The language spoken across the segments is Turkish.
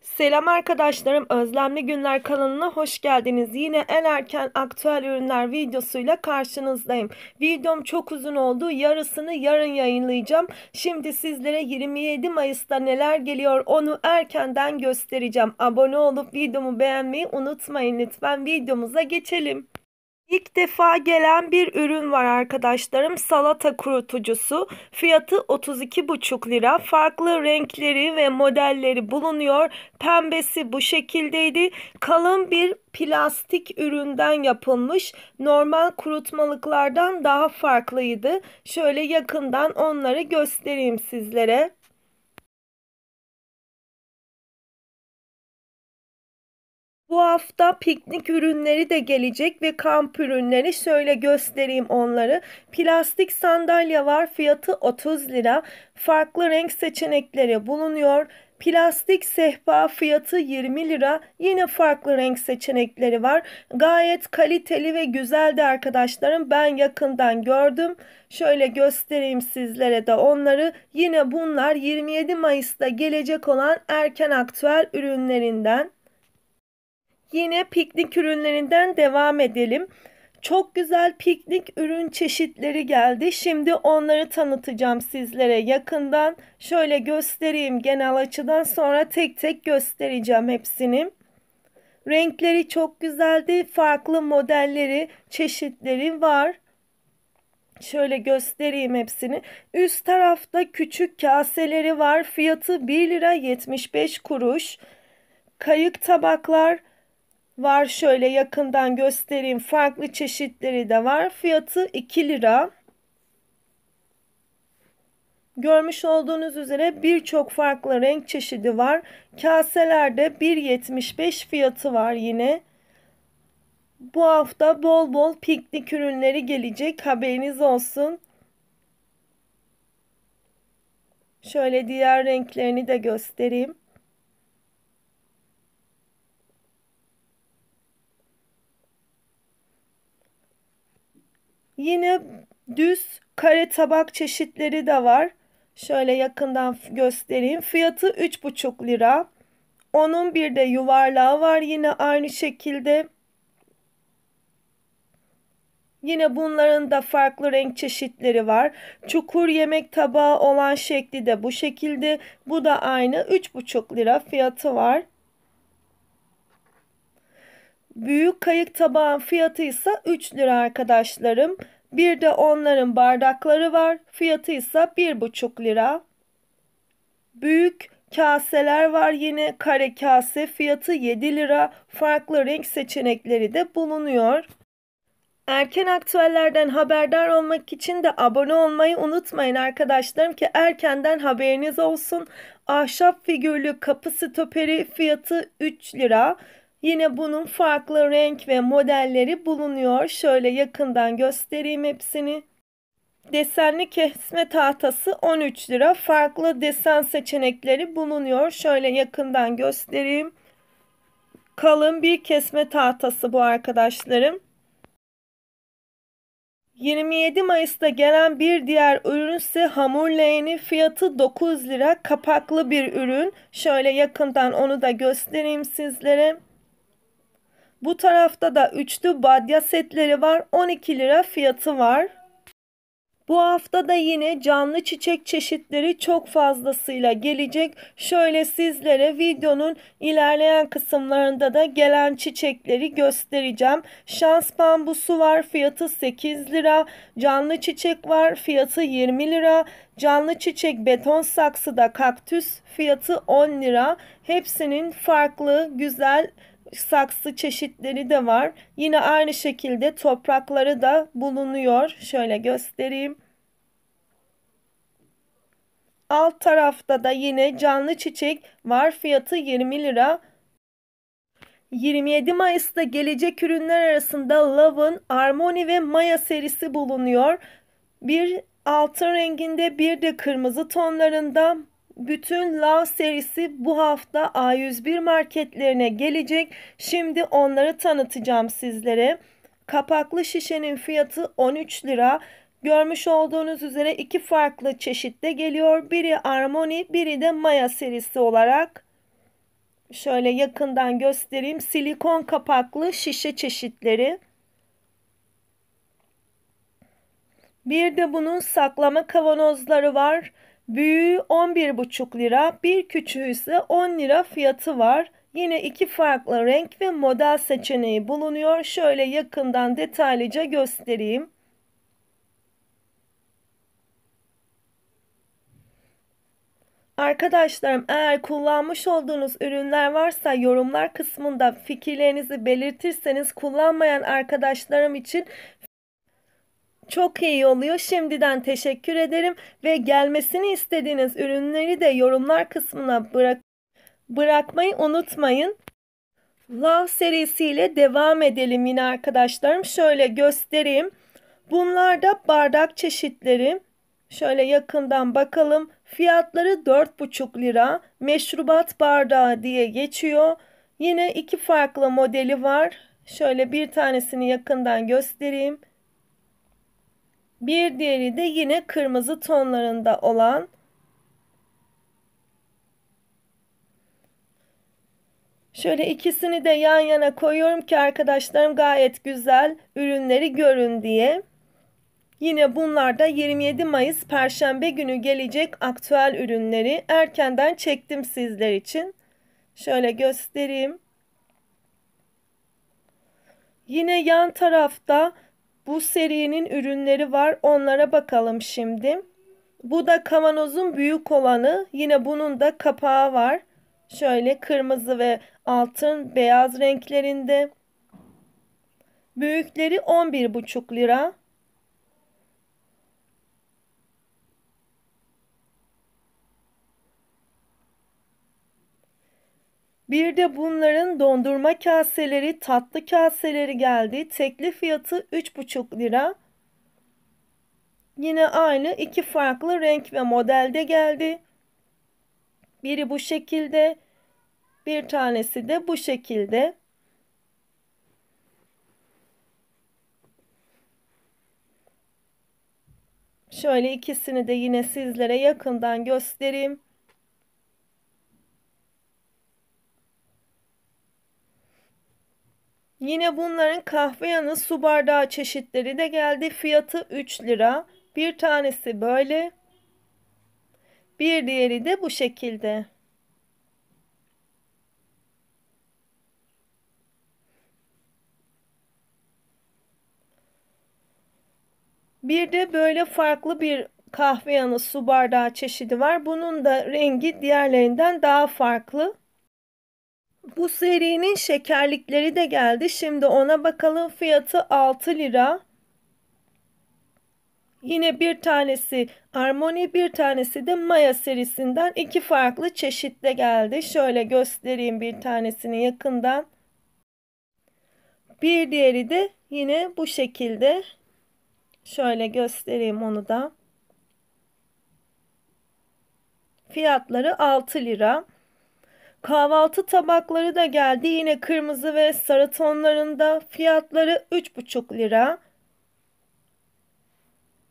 Selam arkadaşlarım Özlemli Günler kanalına hoş geldiniz. Yine en erken aktüel ürünler videosuyla karşınızdayım. Videom çok uzun oldu. Yarısını yarın yayınlayacağım. Şimdi sizlere 27 Mayıs'ta neler geliyor onu erkenden göstereceğim. Abone olup videomu beğenmeyi unutmayın lütfen. Videomuza geçelim. İlk defa gelen bir ürün var arkadaşlarım. Salata kurutucusu. Fiyatı 32,5 lira. Farklı renkleri ve modelleri bulunuyor. Pembesi bu şekildeydi. Kalın bir plastik üründen yapılmış. Normal kurutmalıklardan daha farklıydı. Şöyle yakından onları göstereyim sizlere. Bu hafta piknik ürünleri de gelecek ve kamp ürünleri şöyle göstereyim onları. Plastik sandalye var fiyatı 30 lira. Farklı renk seçenekleri bulunuyor. Plastik sehpa fiyatı 20 lira. Yine farklı renk seçenekleri var. Gayet kaliteli ve güzeldi arkadaşlarım. Ben yakından gördüm. Şöyle göstereyim sizlere de onları. Yine bunlar 27 Mayıs'ta gelecek olan erken aktüel ürünlerinden. Yine piknik ürünlerinden devam edelim. Çok güzel piknik ürün çeşitleri geldi. Şimdi onları tanıtacağım sizlere yakından. Şöyle göstereyim genel açıdan sonra tek tek göstereceğim hepsini. Renkleri çok güzeldi. Farklı modelleri, çeşitleri var. Şöyle göstereyim hepsini. Üst tarafta küçük kaseleri var. Fiyatı 1 lira 75 kuruş. Kayık tabaklar var. Şöyle yakından göstereyim. Farklı çeşitleri de var. Fiyatı 2 lira. Görmüş olduğunuz üzere birçok farklı renk çeşidi var. Kaselerde 1.75 fiyatı var yine. Bu hafta bol bol piknik ürünleri gelecek. Haberiniz olsun. Şöyle diğer renklerini de göstereyim. Yine düz kare tabak çeşitleri de var. Şöyle yakından göstereyim. Fiyatı 3,5 lira. Onun bir de yuvarlağı var yine aynı şekilde. Yine bunların da farklı renk çeşitleri var. Çukur yemek tabağı olan şekli de bu şekilde. Bu da aynı 3,5 lira fiyatı var. Büyük kayık tabağın fiyatı ise 3 lira arkadaşlarım. Bir de onların bardakları var. Fiyatı ise 1,5 lira. Büyük kaseler var yine kare kase fiyatı 7 lira. Farklı renk seçenekleri de bulunuyor. Erken aktüellerden haberdar olmak için de abone olmayı unutmayın arkadaşlarım ki erkenden haberiniz olsun. Ahşap figürlü kapı stoperi fiyatı 3 lira. Yine bunun farklı renk ve modelleri bulunuyor. Şöyle yakından göstereyim hepsini. Desenli kesme tahtası 13 lira. Farklı desen seçenekleri bulunuyor. Şöyle yakından göstereyim. Kalın bir kesme tahtası bu arkadaşlarım. 27 Mayıs'ta gelen bir diğer ürün ise hamur leğeni fiyatı 9 lira kapaklı bir ürün. Şöyle yakından onu da göstereyim sizlere. Bu tarafta da üçlü badya setleri var. 12 lira fiyatı var. Bu hafta da yine canlı çiçek çeşitleri çok fazlasıyla gelecek. Şöyle sizlere videonun ilerleyen kısımlarında da gelen çiçekleri göstereceğim. Şans bambusu var fiyatı 8 lira. Canlı çiçek var fiyatı 20 lira. Canlı çiçek beton saksıda kaktüs fiyatı 10 lira. Hepsinin farklı güzel saksı çeşitleri de var. Yine aynı şekilde toprakları da bulunuyor. Şöyle göstereyim. Alt tarafta da yine canlı çiçek var. Fiyatı 20 lira. 27 Mayıs'ta gelecek ürünler arasında Love'ın Armoni ve Maya serisi bulunuyor. Bir altın renginde bir de kırmızı tonlarında bütün Love serisi bu hafta A101 marketlerine gelecek. Şimdi onları tanıtacağım sizlere. Kapaklı şişenin fiyatı 13 lira. Görmüş olduğunuz üzere iki farklı çeşitte geliyor. Biri Armoni, biri de Maya serisi olarak. Şöyle yakından göstereyim. Silikon kapaklı şişe çeşitleri. Bir de bunun saklama kavanozları var. Büyüğü 11,5 lira, bir küçüğü ise 10 lira fiyatı var. Yine iki farklı renk ve model seçeneği bulunuyor. Şöyle yakından detaylıca göstereyim. Arkadaşlarım eğer kullanmış olduğunuz ürünler varsa yorumlar kısmında fikirlerinizi belirtirseniz kullanmayan arkadaşlarım için çok iyi oluyor. Şimdiden teşekkür ederim ve gelmesini istediğiniz ürünleri de yorumlar kısmına bırak bırakmayı unutmayın. Love serisiyle devam edelim yine arkadaşlarım. Şöyle göstereyim. Bunlar da bardak çeşitleri. Şöyle yakından bakalım. Fiyatları 4,5 lira. Meşrubat bardağı diye geçiyor. Yine iki farklı modeli var. Şöyle bir tanesini yakından göstereyim. Bir diğeri de yine kırmızı tonlarında olan Şöyle ikisini de yan yana koyuyorum ki arkadaşlarım gayet güzel ürünleri görün diye. Yine bunlar da 27 Mayıs Perşembe günü gelecek aktüel ürünleri erkenden çektim sizler için. Şöyle göstereyim. Yine yan tarafta bu serinin ürünleri var. Onlara bakalım şimdi. Bu da kavanozun büyük olanı. Yine bunun da kapağı var. Şöyle kırmızı ve altın beyaz renklerinde. Büyükleri 11,5 lira. Bir de bunların dondurma kaseleri, tatlı kaseleri geldi. Tekli fiyatı 3,5 lira. Yine aynı iki farklı renk ve modelde geldi. Biri bu şekilde, bir tanesi de bu şekilde. Şöyle ikisini de yine sizlere yakından göstereyim. Yine bunların kahve yanı su bardağı çeşitleri de geldi. Fiyatı 3 lira. Bir tanesi böyle. Bir diğeri de bu şekilde. Bir de böyle farklı bir kahve yanı su bardağı çeşidi var. Bunun da rengi diğerlerinden daha farklı. Bu serinin şekerlikleri de geldi. Şimdi ona bakalım fiyatı 6 lira. Yine bir tanesi Armoni bir tanesi de Maya serisinden iki farklı çeşitte geldi. Şöyle göstereyim bir tanesini yakından. Bir diğeri de yine bu şekilde. Şöyle göstereyim onu da. Fiyatları 6 lira. Kahvaltı tabakları da geldi yine kırmızı ve sarı tonlarında fiyatları 3,5 lira.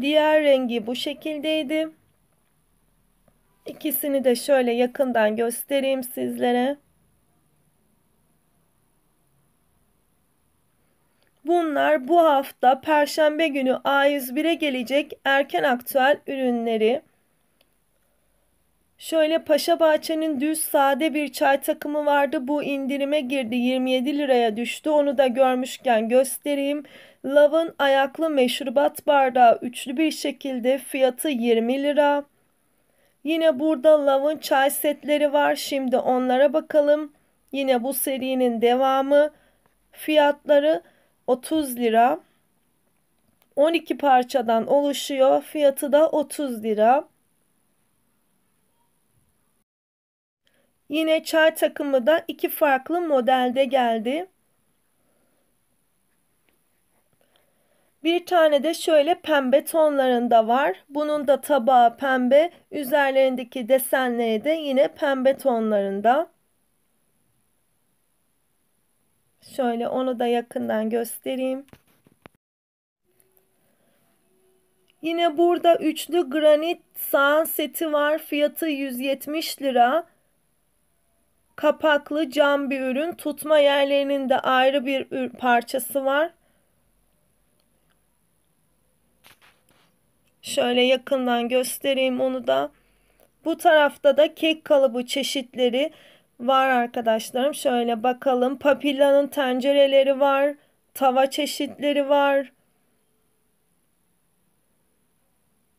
Diğer rengi bu şekildeydi. İkisini de şöyle yakından göstereyim sizlere. Bunlar bu hafta Perşembe günü A101'e gelecek erken aktüel ürünleri. Şöyle Paşa Bahçe'nin düz sade bir çay takımı vardı. Bu indirime girdi. 27 liraya düştü. Onu da görmüşken göstereyim. Love'ın ayaklı meşrubat bardağı üçlü bir şekilde fiyatı 20 lira. Yine burada Love'ın çay setleri var. Şimdi onlara bakalım. Yine bu serinin devamı. Fiyatları 30 lira. 12 parçadan oluşuyor. Fiyatı da 30 lira. Yine çay takımı da iki farklı modelde geldi. Bir tane de şöyle pembe tonlarında var. Bunun da tabağı pembe. Üzerlerindeki desenleri de yine pembe tonlarında. Şöyle onu da yakından göstereyim. Yine burada üçlü granit sağan seti var. Fiyatı 170 lira kapaklı cam bir ürün. Tutma yerlerinin de ayrı bir parçası var. Şöyle yakından göstereyim onu da. Bu tarafta da kek kalıbı çeşitleri var arkadaşlarım. Şöyle bakalım. Papillanın tencereleri var. Tava çeşitleri var.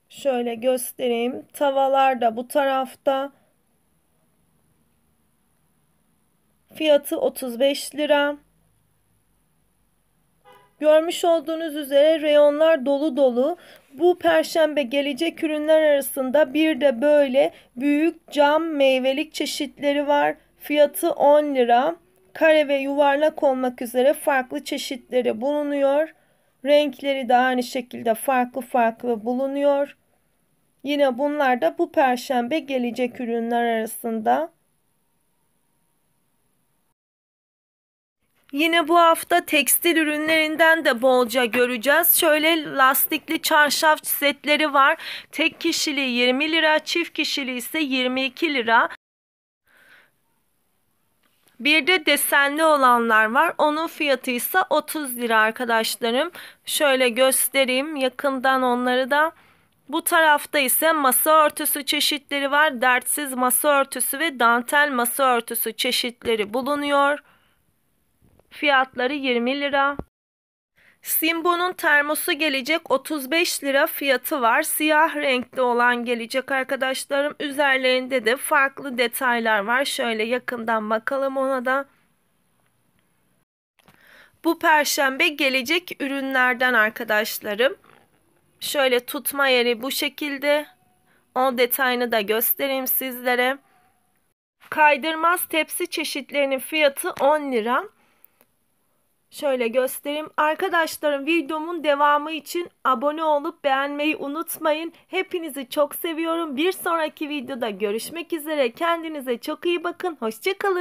Şöyle göstereyim. Tavalar da bu tarafta. Fiyatı 35 lira. Görmüş olduğunuz üzere reyonlar dolu dolu. Bu perşembe gelecek ürünler arasında bir de böyle büyük cam meyvelik çeşitleri var. Fiyatı 10 lira. Kare ve yuvarlak olmak üzere farklı çeşitleri bulunuyor. Renkleri de aynı şekilde farklı farklı bulunuyor. Yine bunlar da bu perşembe gelecek ürünler arasında. Yine bu hafta tekstil ürünlerinden de bolca göreceğiz. Şöyle lastikli çarşaf setleri var. Tek kişili 20 lira, çift kişili ise 22 lira. Bir de desenli olanlar var. Onun fiyatı ise 30 lira arkadaşlarım. Şöyle göstereyim yakından onları da. Bu tarafta ise masa örtüsü çeşitleri var. Dertsiz masa örtüsü ve dantel masa örtüsü çeşitleri bulunuyor. Fiyatları 20 lira. Simbo'nun termosu gelecek 35 lira fiyatı var. Siyah renkli olan gelecek arkadaşlarım. Üzerlerinde de farklı detaylar var. Şöyle yakından bakalım ona da. Bu perşembe gelecek ürünlerden arkadaşlarım. Şöyle tutma yeri bu şekilde. O detayını da göstereyim sizlere. Kaydırmaz tepsi çeşitlerinin fiyatı 10 lira. Şöyle göstereyim. Arkadaşlarım videomun devamı için abone olup beğenmeyi unutmayın. Hepinizi çok seviyorum. Bir sonraki videoda görüşmek üzere. Kendinize çok iyi bakın. Hoşçakalın.